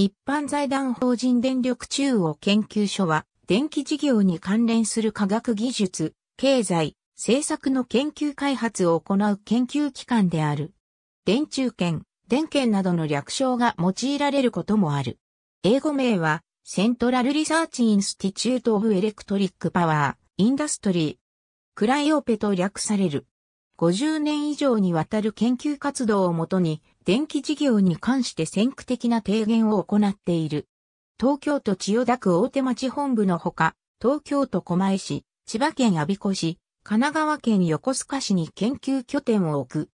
一般財団法人電力中央研究所は、電気事業に関連する科学技術、経済、政策の研究開発を行う研究機関である。電中研、電研などの略称が用いられることもある。英語名は、セントラルリサーチインスティチュートオブエレクトリックパワー、インダストリー。クライオペと略される。50年以上にわたる研究活動をもとに、電気事業に関して先駆的な提言を行っている。東京都千代田区大手町本部のほか、東京都狛江市、千葉県我孫子市、神奈川県横須賀市に研究拠点を置く。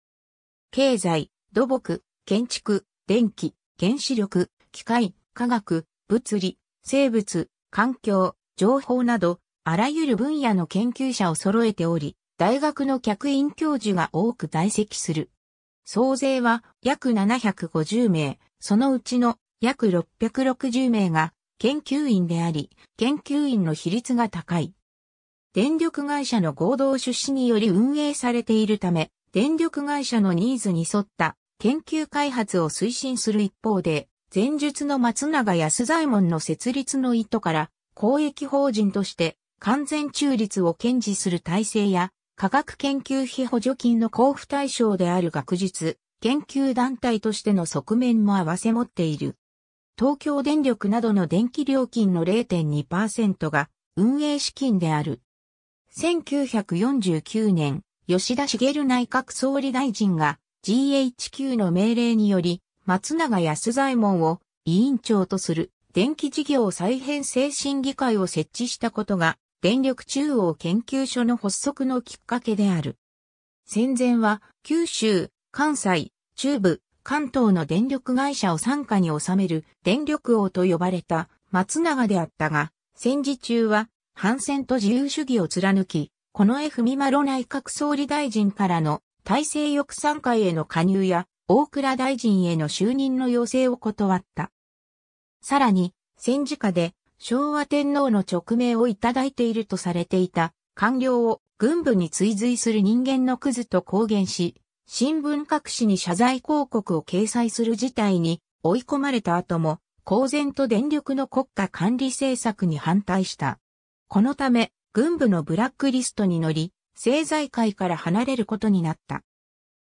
経済、土木、建築、電気、原子力、機械、科学、物理、生物、環境、情報など、あらゆる分野の研究者を揃えており、大学の客員教授が多く在籍する。総勢は約750名、そのうちの約660名が研究員であり、研究員の比率が高い。電力会社の合同出資により運営されているため、電力会社のニーズに沿った研究開発を推進する一方で、前述の松永安左衛門の設立の意図から、公益法人として完全中立を堅持する体制や科学研究費補助金の交付対象である学術、研究団体としての側面も合わせ持っている。東京電力などの電気料金の0.2%が運営資金である。1949年、吉田茂内閣総理大臣が GHQ の命令により、松永安左衛門を委員長とする電気事業再編精神議会を設置したことが電力中央研究所の発足のきっかけである。戦前は九州、関西、中部、関東の電力会社を傘下に収める電力王と呼ばれた松永であったが、戦時中は反戦と自由主義を貫き、この F ミマロ内閣総理大臣からの体制翼参会への加入や大倉大臣への就任の要請を断った。さらに、戦時下で昭和天皇の勅命をいただいているとされていた官僚を軍部に追随する人間のクズと公言し、新聞各紙に謝罪広告を掲載する事態に追い込まれた後も、公然と電力の国家管理政策に反対した。このため、軍部のブラックリストに乗り、政財界から離れることになった。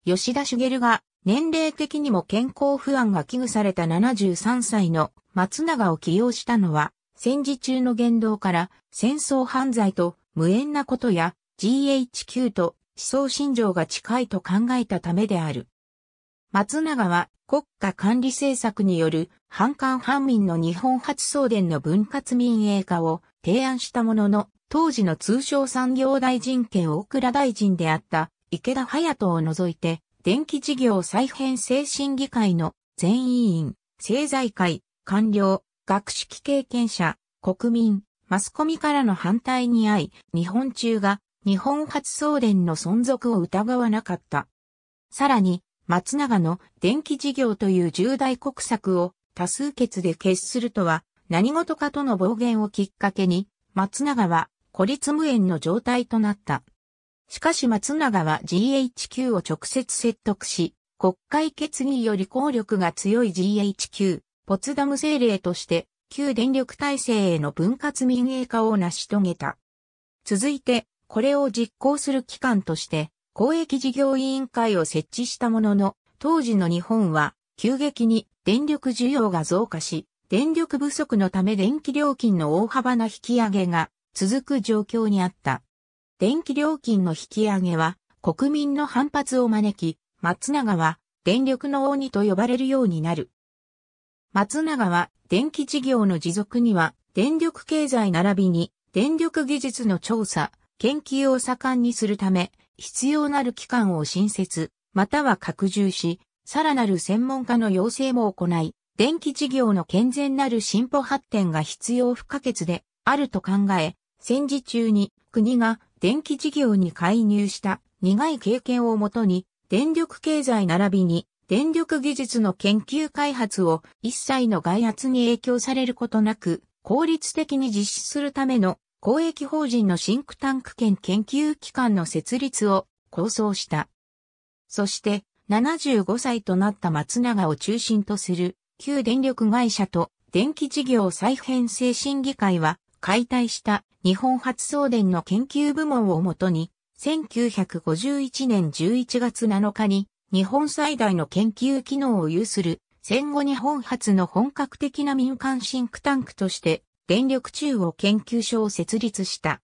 吉田茂が年齢的にも健康不安が危惧された73歳の松永を起用したのは戦時中の言動から戦争犯罪と無縁なことや GHQ と思想信条が近いと考えたためである。松永は国家管理政策による反韓反民の日本初送電の分割民営化を提案したものの、当時の通商産業大臣兼大倉大臣であった池田隼人を除いて、電気事業再編精神議会の全委員、政財界、官僚、学識経験者、国民、マスコミからの反対に遭い、日本中が日本初送電の存続を疑わなかった。さらに、松永の電気事業という重大国策を多数決で決するとは何事かとの暴言をきっかけに、松永は孤立無縁の状態となった。しかし松永は GHQ を直接説得し、国会決議より効力が強い GHQ ポツダム政令として、旧電力体制への分割民営化を成し遂げた。続いて、これを実行する機関として、公益事業委員会を設置したものの、当時の日本は、急激に電力需要が増加し、電力不足のため電気料金の大幅な引き上げが続く状況にあった。電気料金の引き上げは国民の反発を招き、松永は電力の鬼と呼ばれるようになる。松永は電気事業の持続には電力経済並びに電力技術の調査、研究を盛んにするため必要なる機関を新設、または拡充し、さらなる専門家の要請も行い、電気事業の健全なる進歩発展が必要不可欠であると考え、戦時中に国が電気事業に介入した苦い経験をもとに電力経済並びに電力技術の研究開発を一切の外圧に影響されることなく、効率的に実施するための公益法人のシンクタンク兼研究機関の設立を構想した。そして、75歳となった松永を中心とする旧電力会社と電気事業再編成審議会は解体した日本発送電の研究部門をもとに1951年11月7日に日本最大の研究機能を有する戦後日本初の本格的な民間シンクタンクとして電力中央研究所を設立した。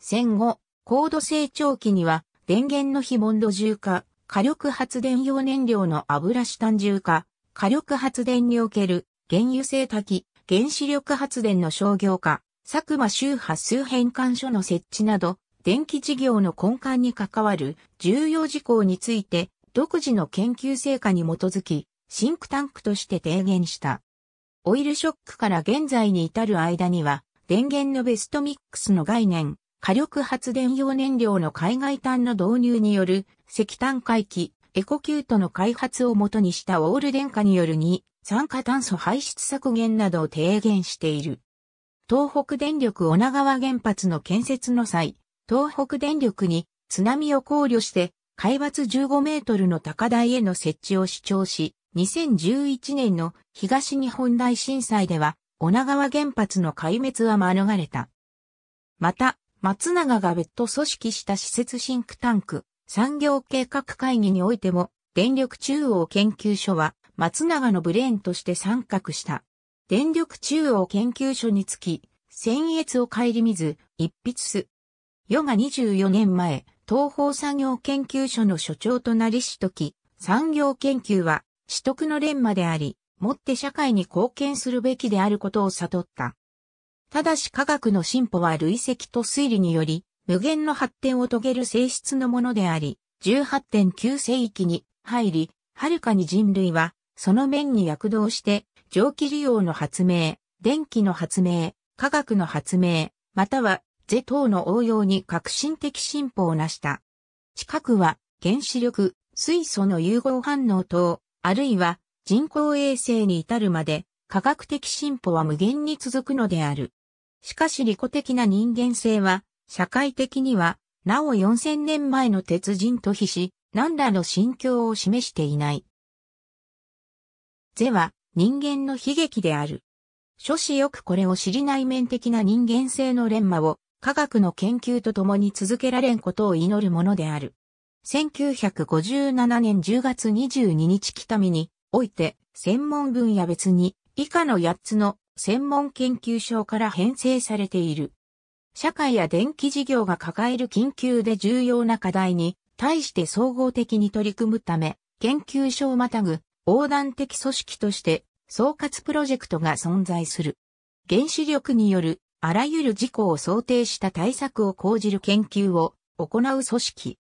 戦後、高度成長期には電源の非ンド重化、火力発電用燃料の油主単重化、火力発電における原油製滝、原子力発電の商業化、佐久間周波数変換所の設置など、電気事業の根幹に関わる重要事項について独自の研究成果に基づき、シンクタンクとして提言した。オイルショックから現在に至る間には、電源のベストミックスの概念、火力発電用燃料の海外炭の導入による石炭回帰、エコキュートの開発をもとにしたオール電化による2、酸化炭素排出削減などを提言している。東北電力女川原発の建設の際、東北電力に津波を考慮して海抜15メートルの高台への設置を主張し、2011年の東日本大震災では、女川原発の壊滅は免れた。また、松永が別途組織した施設シンクタンク、産業計画会議においても、電力中央研究所は、松永のブレーンとして参画した。電力中央研究所につき、先越を顧みず、一筆す。世が24年前、東方産業研究所の所長となりしとき、産業研究は取得の連磨であり、もって社会に貢献するべきであることを悟った。ただし科学の進歩は累積と推理により、無限の発展を遂げる性質のものであり、18.9世紀に入り、はるかに人類は、その面に躍動して、蒸気利用の発明、電気の発明、科学の発明、または是等の応用に革新的進歩を成した。近くは原子力、水素の融合反応等、あるいは人工衛星に至るまで科学的進歩は無限に続くのである。しかし利己的な人間性は社会的にはなお4000年前の鉄人と比し、何らの心境を示していない。是は人間の悲劇である。諸子よくこれを知り内面的な人間性の連磨を科学の研究と共に続けられんことを祈るものである。1957年10月22日北見に、おいて、専門分野別に、以下の8つの専門研究所から編成されている。社会や電気事業が抱える緊急で重要な課題に、対して総合的に取り組むため、研究所をまたぐ、横断的組織として、総括プロジェクトが存在する。原子力によるあらゆる事故を想定した対策を講じる研究を行う組織。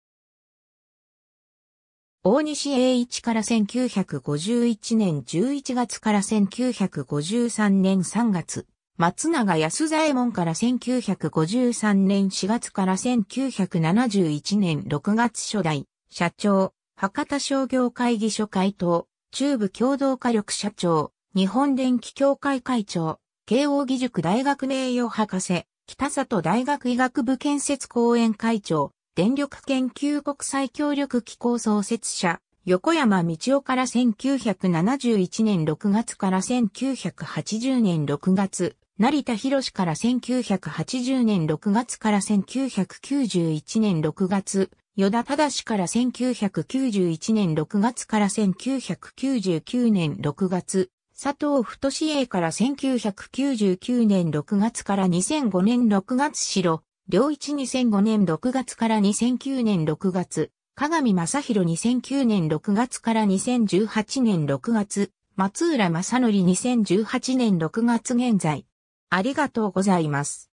大西栄一から1951年11月から1953年3月、松永安左衛門から1953年4月から1971年6月初代、社長、博多商業会議所会頭、中部共同火力社長、日本電気協会会長、慶応義塾大学名誉博士、北里大学医学部建設講演会長、電力研究国際協力機構創設者、横山道夫から1971年6月から1980年6月、成田博から1980年6月から1991年6月、与田正から1991年6月から1999年6月、佐藤太志英から1999年6月から2005年6月白、良一2005年6月から2009年6月、鏡正宏2009年6月から2018年6月、松浦正則2018年6月現在。ありがとうございます。